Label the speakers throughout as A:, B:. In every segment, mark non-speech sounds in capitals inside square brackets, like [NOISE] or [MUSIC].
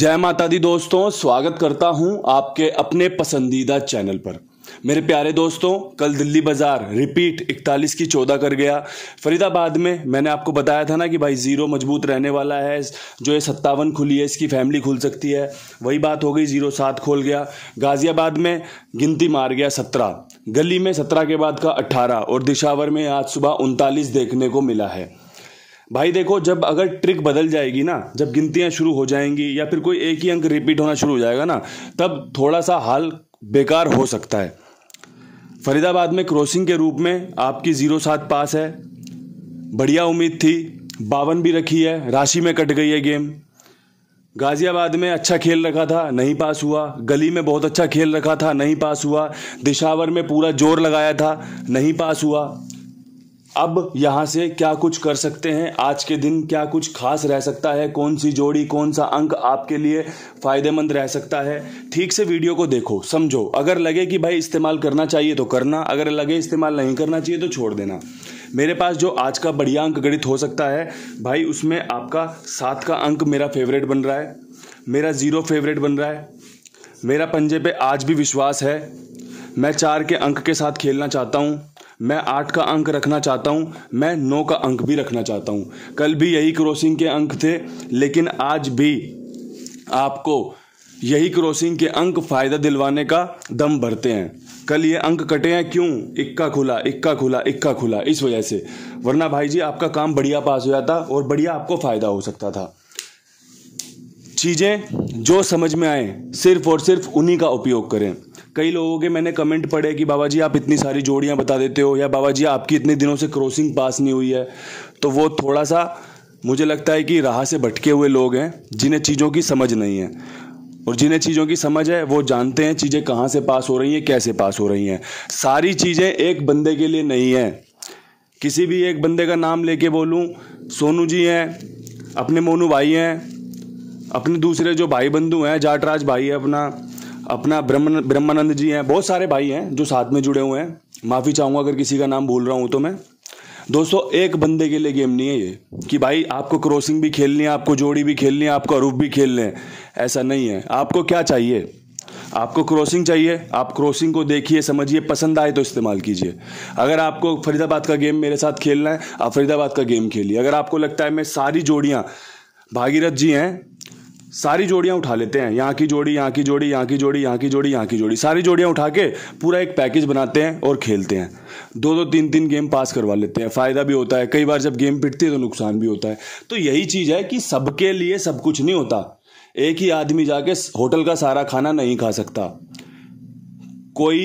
A: जय माता दी दोस्तों स्वागत करता हूं आपके अपने पसंदीदा चैनल पर मेरे प्यारे दोस्तों कल दिल्ली बाजार रिपीट 41 की 14 कर गया फरीदाबाद में मैंने आपको बताया था ना कि भाई ज़ीरो मजबूत रहने वाला है जो ये सत्तावन खुली है इसकी फैमिली खुल सकती है वही बात हो गई ज़ीरो सात खोल गया गाज़ियाबाद में गिनती मार गया सत्रह गली में सत्रह के बाद का अट्ठारह और दिशावर में आज सुबह उनतालीस देखने को मिला है भाई देखो जब अगर ट्रिक बदल जाएगी ना जब गिनतियाँ शुरू हो जाएंगी या फिर कोई एक ही अंक रिपीट होना शुरू हो जाएगा ना तब थोड़ा सा हाल बेकार हो सकता है फरीदाबाद में क्रॉसिंग के रूप में आपकी ज़ीरो सात पास है बढ़िया उम्मीद थी बावन भी रखी है राशि में कट गई है गेम गाज़ियाबाद में अच्छा खेल रखा था नहीं पास हुआ गली में बहुत अच्छा खेल रखा था नहीं पास हुआ दिशावर में पूरा जोर लगाया था नहीं पास हुआ अब यहाँ से क्या कुछ कर सकते हैं आज के दिन क्या कुछ खास रह सकता है कौन सी जोड़ी कौन सा अंक आपके लिए फ़ायदेमंद रह सकता है ठीक से वीडियो को देखो समझो अगर लगे कि भाई इस्तेमाल करना चाहिए तो करना अगर लगे इस्तेमाल नहीं करना चाहिए तो छोड़ देना मेरे पास जो आज का बढ़िया अंक गणित हो सकता है भाई उसमें आपका सात का अंक मेरा फेवरेट बन रहा है मेरा ज़ीरो फेवरेट बन रहा है मेरा पंजे पे आज भी विश्वास है मैं चार के अंक के साथ खेलना चाहता हूँ मैं आठ का अंक रखना चाहता हूँ मैं नौ का अंक भी रखना चाहता हूँ कल भी यही क्रॉसिंग के अंक थे लेकिन आज भी आपको यही क्रॉसिंग के अंक फ़ायदा दिलवाने का दम भरते हैं कल ये अंक कटे हैं क्यों इक्का खुला इक्का खुला इक्का खुला इस वजह से वरना भाई जी आपका काम बढ़िया पास हो जाता और बढ़िया आपको फ़ायदा हो सकता था चीज़ें जो समझ में आए सिर्फ और सिर्फ उन्हीं का उपयोग करें कई लोगों के मैंने कमेंट पढ़े कि बाबा जी आप इतनी सारी जोड़ियाँ बता देते हो या बाबा जी आपकी इतने दिनों से क्रॉसिंग पास नहीं हुई है तो वो थोड़ा सा मुझे लगता है कि राह से भटके हुए लोग हैं जिन्हें चीज़ों की समझ नहीं है और जिन्हें चीज़ों की समझ है वो जानते हैं चीज़ें कहाँ से पास हो रही हैं कैसे पास हो रही हैं सारी चीज़ें एक बंदे के लिए नहीं हैं किसी भी एक बंदे का नाम लेके बोलूँ सोनू जी हैं अपने मोनू भाई हैं अपने दूसरे जो भाई बंधु हैं जाटराज भाई है अपना अपना ब्रह्म ब्रह्मानंद जी हैं बहुत सारे भाई हैं जो साथ में जुड़े हुए हैं माफ़ी चाहूँगा अगर किसी का नाम भूल रहा हूँ तो मैं दोस्तों एक बंदे के लिए गेम नहीं है ये कि भाई आपको क्रॉसिंग भी खेलनी है आपको जोड़ी भी खेलनी है आपको अरूप भी खेलने हैं ऐसा नहीं है आपको क्या चाहिए आपको क्रॉसिंग चाहिए आप क्रॉसिंग को देखिए समझिए पसंद आए तो इस्तेमाल कीजिए अगर आपको फरीदाबाद का गेम मेरे साथ खेलना है आप फरीदाबाद का गेम खेलिए अगर आपको लगता है मैं सारी जोड़ियाँ भागीरथ जी हैं सारी जोड़ियाँ उठा लेते हैं यहाँ की जोड़ी यहाँ की जोड़ी यहाँ की जोड़ी यहाँ की जोड़ी यहाँ की जोड़ी सारी जोड़ियाँ उठा के पूरा एक पैकेज बनाते हैं और खेलते हैं दो दो तीन तीन गेम पास करवा लेते हैं फ़ायदा भी होता है कई बार जब गेम पिटती है तो नुकसान भी होता है तो यही चीज़ है कि सबके लिए सब कुछ नहीं होता एक ही आदमी जाके होटल का सारा खाना नहीं खा सकता कोई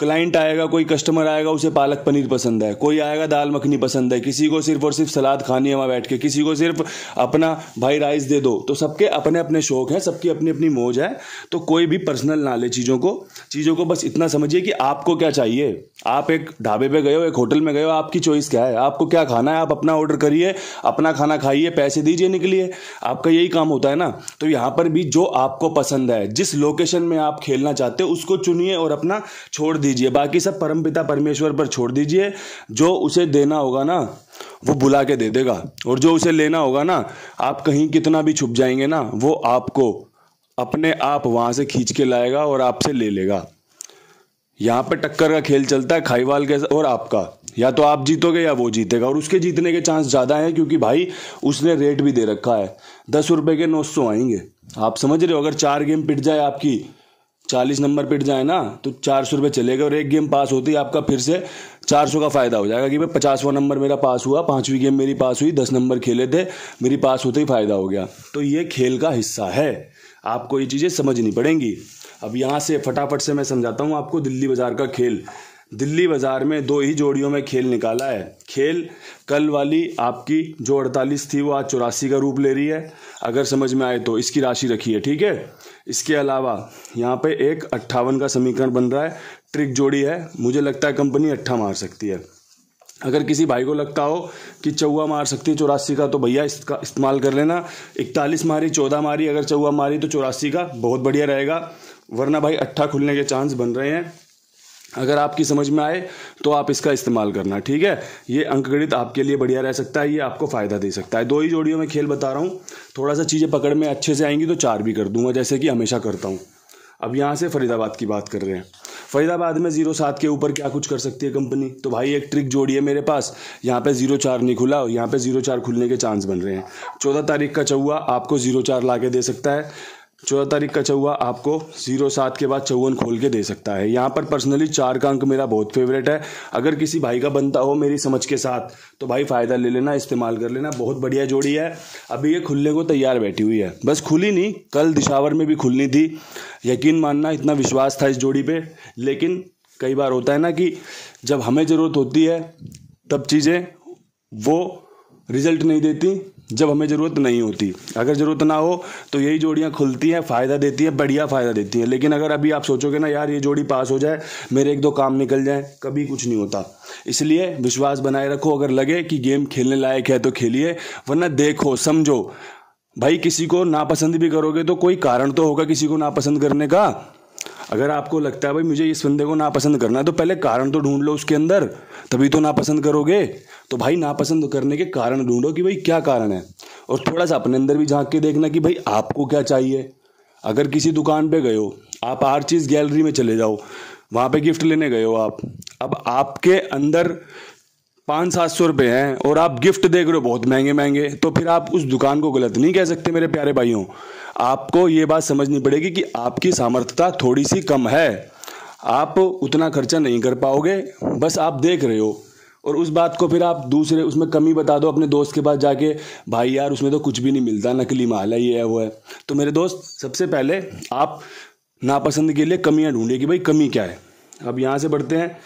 A: क्लाइंट आएगा कोई कस्टमर आएगा उसे पालक पनीर पसंद है कोई आएगा दाल मखनी पसंद है किसी को सिर्फ और सिर्फ सलाद खानी है वहाँ बैठ के किसी को सिर्फ अपना भाई राइस दे दो तो सबके अपने अपने शौक हैं सबकी अपनी अपनी मौज है तो कोई भी पर्सनल ना ले चीज़ों को चीज़ों को बस इतना समझिए कि आपको क्या चाहिए आप एक ढाबे पर गए हो एक होटल में गए हो आपकी चॉइस क्या है आपको क्या खाना है आप अपना ऑर्डर करिए अपना खाना खाइए पैसे दीजिए निकलिए आपका यही काम होता है ना तो यहाँ पर भी जो आपको पसंद है जिस लोकेशन में आप खेलना चाहते हो उसको चुनिए और अपना छोड़ दीजिए दीजिए बाकी सब परमपिता परमेश्वर पर छोड़ दीजिए जो उसे देना होगा ना वो बुला के दे देगा और जो उसे लेना होगा ना आप कहीं कितना भी छुप जाएंगे ना वो आपको अपने आप वहां से खींच के लाएगा और आपसे ले लेगा यहाँ पे टक्कर का खेल चलता है खाईवाल के और आपका या तो आप जीतोगे या वो जीतेगा और उसके जीतने के चांस ज़्यादा है क्योंकि भाई उसने रेट भी दे रखा है दस रुपए के नौ सौ आएंगे आप समझ रहे हो अगर चार गेम पिट जाए आपकी चालीस नंबर पिट जाए ना तो चार सौ रुपये चलेगा और एक गेम पास होती है आपका फिर से चार सौ का फ़ायदा हो जाएगा कि भाई पचासवा नंबर मेरा पास हुआ पाँचवीं गेम मेरी पास हुई दस नंबर खेले थे मेरी पास होते ही फ़ायदा हो गया तो ये खेल का हिस्सा है आपको ये चीज़ें समझनी पड़ेंगी अब यहाँ से फटाफट से मैं समझाता हूँ आपको दिल्ली बाज़ार का खेल दिल्ली बाजार में दो ही जोड़ियों में खेल निकाला है खेल कल वाली आपकी जो अड़तालीस थी वो आज चौरासी का रूप ले रही है अगर समझ में आए तो इसकी राशि रखिए ठीक है इसके अलावा यहाँ पे एक अट्ठावन का समीकरण बन रहा है ट्रिक जोड़ी है मुझे लगता है कंपनी अट्ठा मार सकती है अगर किसी भाई को लगता हो कि चौवा मार सकती है चौरासी का तो भैया इसका इस्तेमाल कर लेना इकतालीस मारी चौदह मारी अगर चौवा मारी तो चौरासी का बहुत बढ़िया रहेगा वरना भाई अट्ठा खुलने के चांस बन रहे हैं अगर आपकी समझ में आए तो आप इसका इस्तेमाल करना ठीक है ये अंकगणित आपके लिए बढ़िया रह सकता है ये आपको फ़ायदा दे सकता है दो ही जोड़ियों में खेल बता रहा हूँ थोड़ा सा चीज़ें पकड़ में अच्छे से आएंगी तो चार भी कर दूंगा जैसे कि हमेशा करता हूँ अब यहाँ से फरीदाबाद की बात कर रहे हैं फरीदाबाद में जीरो सात के ऊपर क्या कुछ कर सकती है कंपनी तो भाई एक ट्रिक जोड़ी है मेरे पास यहाँ पे जीरो चार नहीं खुला यहाँ पे जीरो चार खुलने के चांस बन रहे हैं चौदह तारीख का चौवा आपको जीरो चार ला के दे सकता है चौदह तारीख का चौवा आपको जीरो सात के बाद चौवन खोल के दे सकता है यहाँ पर पर्सनली चार का अंक मेरा बहुत फेवरेट है अगर किसी भाई का बनता हो मेरी समझ के साथ तो भाई फ़ायदा ले लेना इस्तेमाल कर लेना बहुत बढ़िया जोड़ी है अभी ये खुलने को तैयार बैठी हुई है बस खुली नहीं कल दिशावर में भी खुलनी थी यकीन मानना इतना विश्वास था इस जोड़ी पर लेकिन कई बार होता है ना कि जब हमें ज़रूरत होती है तब चीज़ें वो रिजल्ट नहीं देती जब हमें ज़रूरत नहीं होती अगर ज़रूरत ना हो तो यही जोड़ियाँ खुलती हैं फ़ायदा देती हैं बढ़िया फ़ायदा देती हैं लेकिन अगर अभी आप सोचोगे ना यार ये जोड़ी पास हो जाए मेरे एक दो काम निकल जाएँ कभी कुछ नहीं होता इसलिए विश्वास बनाए रखो अगर लगे कि गेम खेलने लायक है तो खेलिए वरना देखो समझो भाई किसी को नापसंद भी करोगे तो कोई कारण तो होगा किसी को नापसंद करने का अगर आपको लगता है भाई मुझे इस बंदे को नापसंद करना है तो पहले कारण तो ढूंढ लो उसके अंदर तभी तो नापसंद करोगे तो भाई नापसंद करने के कारण ढूंढो कि भाई क्या कारण है और थोड़ा सा अपने अंदर भी झांक के देखना कि भाई आपको क्या चाहिए अगर किसी दुकान पे गए हो आप हर चीज़ गैलरी में चले जाओ वहाँ पे गिफ्ट लेने गए हो आप अब आपके अंदर पाँच सात सौ रुपये हैं और आप गिफ्ट देख रहे हो बहुत महंगे महंगे तो फिर आप उस दुकान को गलत नहीं कह सकते मेरे प्यारे भाइयों आपको ये बात समझनी पड़ेगी कि आपकी सामर्थ्यता थोड़ी सी कम है आप उतना खर्चा नहीं कर पाओगे बस आप देख रहे हो और उस बात को फिर आप दूसरे उसमें कमी बता दो अपने दोस्त के पास जाके भाई यार उसमें तो कुछ भी नहीं मिलता नकली माल है ये है वो है तो मेरे दोस्त सबसे पहले आप नापसंद के लिए कमियाँ ढूंढिए कि भाई कमी क्या है अब यहाँ से बढ़ते हैं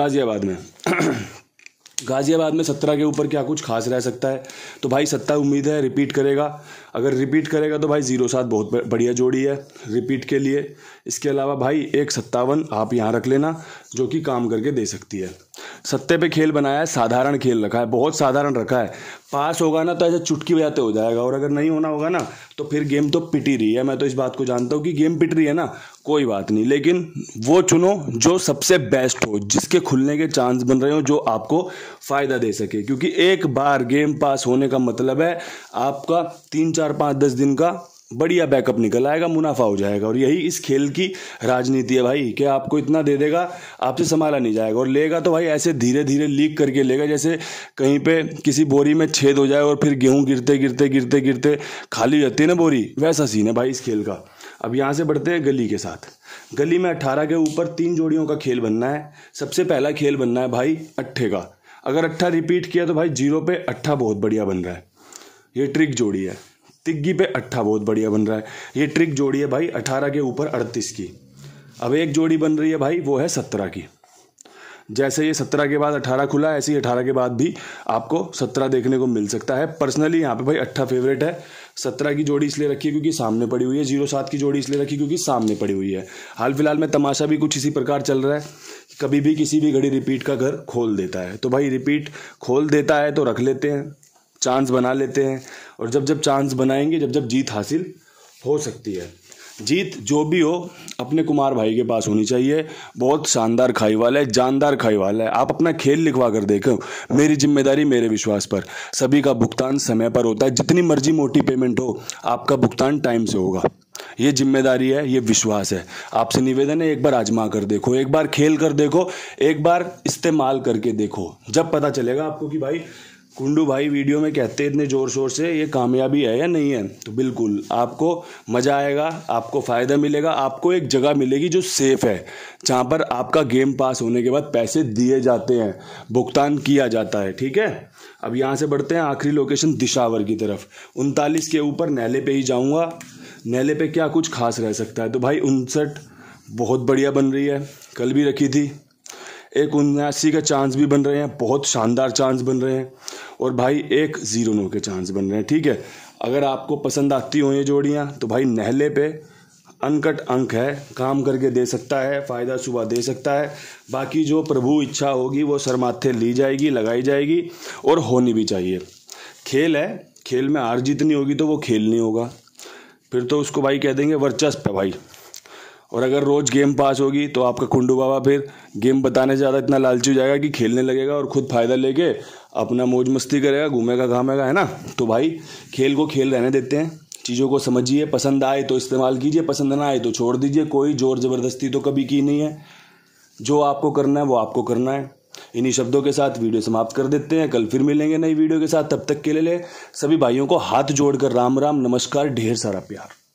A: गाज़ियाबाद में [CLEARS THROAT] गाज़ियाबाद में सत्रह के ऊपर क्या कुछ खास रह सकता है तो भाई सत्ता उम्मीद है रिपीट करेगा अगर रिपीट करेगा तो भाई जीरो सात बहुत बढ़िया जोड़ी है रिपीट के लिए इसके अलावा भाई एक सत्तावन आप यहाँ रख लेना जो कि काम करके दे सकती है सत्ते पे खेल बनाया है साधारण खेल रखा है बहुत साधारण रखा है पास होगा ना तो ऐसे चुटकी बजाते हो जाएगा और अगर नहीं होना होगा ना तो फिर गेम तो पिटी रही है मैं तो इस बात को जानता हूँ कि गेम पिट रही है ना कोई बात नहीं लेकिन वो चुनो जो सबसे बेस्ट हो जिसके खुलने के चांस बन रहे हो जो आपको फ़ायदा दे सके क्योंकि एक बार गेम पास होने का मतलब है आपका तीन चार पाँच दस दिन का बढ़िया बैकअप निकल आएगा मुनाफा हो जाएगा और यही इस खेल की राजनीति है भाई कि आपको इतना दे देगा आपसे संभाला नहीं जाएगा और लेगा तो भाई ऐसे धीरे धीरे लीक करके लेगा जैसे कहीं पे किसी बोरी में छेद हो जाए और फिर गेहूं गिरते गिरते गिरते गिरते खाली रहती है ना बोरी वैसा सीन है भाई इस खेल का अब यहाँ से बढ़ते हैं गली के साथ गली में अट्ठारह के ऊपर तीन जोड़ियों का खेल बनना है सबसे पहला खेल बनना है भाई अट्ठे का अगर अट्ठा रिपीट किया तो भाई जीरो पे अट्ठा बहुत बढ़िया बन रहा है ये ट्रिक जोड़ी है तिग्गी पे अट्ठा बहुत बढ़िया बन रहा है ये ट्रिक जोड़ी है भाई अट्ठारह के ऊपर अड़तीस की अब एक जोड़ी बन रही है भाई वो है सत्रह की जैसे ये सत्रह के बाद अठारह खुला ऐसे ही अठारह के बाद भी आपको सत्रह देखने को मिल सकता है पर्सनली यहाँ पे भाई अट्ठा फेवरेट है सत्रह की जोड़ी इसलिए रखी है क्योंकि सामने पड़ी हुई है जीरो सात की जोड़ी इसलिए रखी क्योंकि सामने पड़ी हुई है हाल फिलहाल में तमाशा भी कुछ इसी प्रकार चल रहा है कि कभी भी किसी भी घड़ी रिपीट का घर खोल देता है तो भाई रिपीट खोल देता है तो रख लेते हैं चांस बना लेते हैं और जब जब चांस बनाएंगे जब जब जीत हासिल हो सकती है जीत जो भी हो अपने कुमार भाई के पास होनी चाहिए बहुत शानदार खाई वाला है जानदार खाई वाला है आप अपना खेल लिखवा कर देखो मेरी जिम्मेदारी मेरे विश्वास पर सभी का भुगतान समय पर होता है जितनी मर्जी मोटी पेमेंट हो आपका भुगतान टाइम से होगा ये जिम्मेदारी है ये विश्वास है आपसे निवेदन है एक बार आजमा कर देखो एक बार खेल कर देखो एक बार इस्तेमाल करके देखो जब पता चलेगा आपको कि भाई कुंडू भाई वीडियो में कहते हैं इतने ज़ोर शोर से ये कामयाबी है या नहीं है तो बिल्कुल आपको मज़ा आएगा आपको फ़ायदा मिलेगा आपको एक जगह मिलेगी जो सेफ़ है जहाँ पर आपका गेम पास होने के बाद पैसे दिए जाते हैं भुगतान किया जाता है ठीक है अब यहाँ से बढ़ते हैं आखिरी लोकेशन दिशावर की तरफ उनतालीस के ऊपर नैले पे ही जाऊँगा नैले पे क्या कुछ खास रह सकता है तो भाई उनसठ बहुत बढ़िया बन रही है कल भी रखी थी एक उन्यासी का चांस भी बन रहे हैं बहुत शानदार चांस बन रहे हैं और भाई एक ज़ीरो नौ के चांस बन रहे हैं ठीक है अगर आपको पसंद आती हो ये जोड़ियाँ तो भाई नहले पे अनकट अंक है काम करके दे सकता है फ़ायदा सुबह दे सकता है बाकी जो प्रभु इच्छा होगी वो सरमाथे ली जाएगी लगाई जाएगी और होनी भी चाहिए खेल है खेल में हार जीतनी होगी तो वो खेल नहीं होगा फिर तो उसको भाई कह देंगे वर्चस्व है भाई और अगर रोज़ गेम पास होगी तो आपका कुंडू बाबा फिर गेम बताने से ज़्यादा इतना लालची हो जाएगा कि खेलने लगेगा और खुद फ़ायदा लेके अपना मौज मस्ती करेगा घूमेगा घामेगा है ना तो भाई खेल को खेल रहने देते हैं चीज़ों को समझिए पसंद आए तो इस्तेमाल कीजिए पसंद ना आए तो छोड़ दीजिए कोई ज़ोर ज़बरदस्ती तो कभी की नहीं है जो आपको करना है वो आपको करना है इन्हीं शब्दों के साथ वीडियो समाप्त कर देते हैं कल फिर मिलेंगे नई वीडियो के साथ तब तक के लिए सभी भाइयों को हाथ जोड़कर राम राम नमस्कार ढेर सारा प्यार